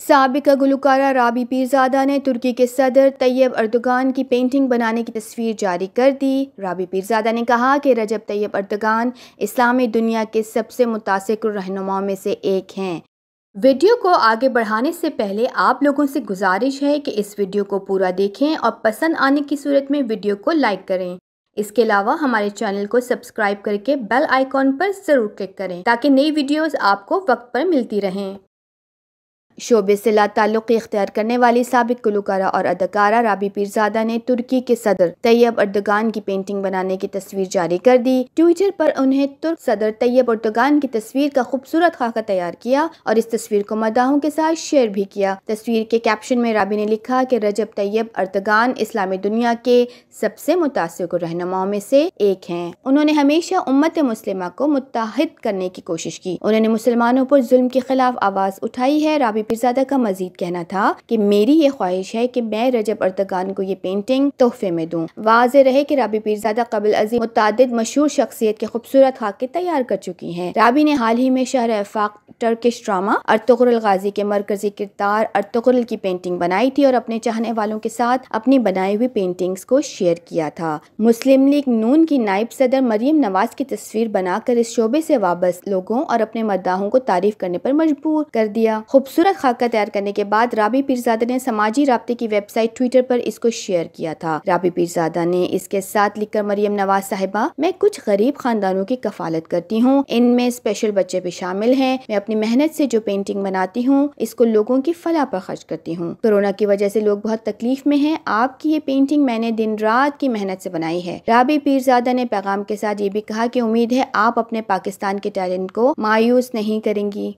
सबक गुलकारा राबी पीरजादा ने तुर्की के सदर तैयब अर्दगान की पेंटिंग बनाने की तस्वीर जारी कर दी राबी पीरजादा ने कहा कि रजब तैयब अर्दगान इस्लामी दुनिया के सबसे मुतासर रहनुमाओं में से एक हैं वीडियो को आगे बढ़ाने से पहले आप लोगों से गुजारिश है कि इस वीडियो को पूरा देखें और पसंद आने की सूरत में वीडियो को लाइक करें इसके अलावा हमारे चैनल को सब्सक्राइब करके बेल आइकॉन पर ज़रूर क्लिक करें ताकि नई वीडियोस आपको वक्त पर मिलती रहें शोबे से लातल्लुक़ इख्तियार करने वाली सबक गलूकारा और अदकारा राबी पीरजादा ने तुर्की के सदर तैयब अर्दगान की पेंटिंग बनाने की तस्वीर जारी कर दी ट्विटर पर उन्हें तुर्क सदर तैयब अर्दगान की तस्वीर का खूबसूरत खाका तैयार किया और इस तस्वीर को मदाहों के साथ शेयर भी किया तस्वीर के कैप्शन में राबी ने लिखा की रजब तैयब अर्दगान इस्लामी दुनिया के सबसे मुतासर रहनुमाओं में से एक हैं उन्होंने हमेशा उम्मत मुस्लिमा को मुतहद करने की कोशिश की उन्होंने मुसलमानों पर जुल्म के खिलाफ आवाज़ उठाई है राबी पीरजादा का मजीद कहना था कि मेरी ये ख्वाहिश है कि मैं रजब अर्तगान को ये पेंटिंग तोहफे में दूँ वाज रहे कि राबी पीरजादा कबल अजीम मुतद मशहूर शख्सियत के खूबसूरत खाके तैयार कर चुकी हैं राबी ने हाल ही में शहर Afaq Turkish drama Ertugrul Ghazi के मरकजी किरदार अर्तुगरल की पेंटिंग बनाई थी और अपने चाहने वालों के साथ अपनी बनाई हुई पेंटिंग्स को शेयर किया था मुस्लिम लीग नून की नायब सदर मरीम नवाज की तस्वीर बनाकर इस शोबे से वापस लोगों और अपने मद्दाहों को तारीफ करने पर मजबूर कर दिया खूबसूरत गलत खाका तैयार करने के बाद राबी पीरजादा ने समाजी रबते की वेबसाइट ट्विटर पर इसको शेयर किया था राबी पीरजादा ने इसके साथ लिखकर मरियम नवाज साहिबा मैं कुछ गरीब खानदानों की कफालत करती हूँ इनमें स्पेशल बच्चे भी शामिल है मैं अपनी मेहनत ऐसी जो पेंटिंग बनाती हूँ इसको लोगों की फलाह पर खर्च करती हूँ कोरोना की वजह ऐसी लोग बहुत तकलीफ में है आपकी ये पेंटिंग मैंने दिन रात की मेहनत ऐसी बनाई है राबी पीरजादा ने पैगाम के साथ ये भी कहा की उम्मीद है आप अपने पाकिस्तान के टैलेंट को मायूस नहीं करेंगी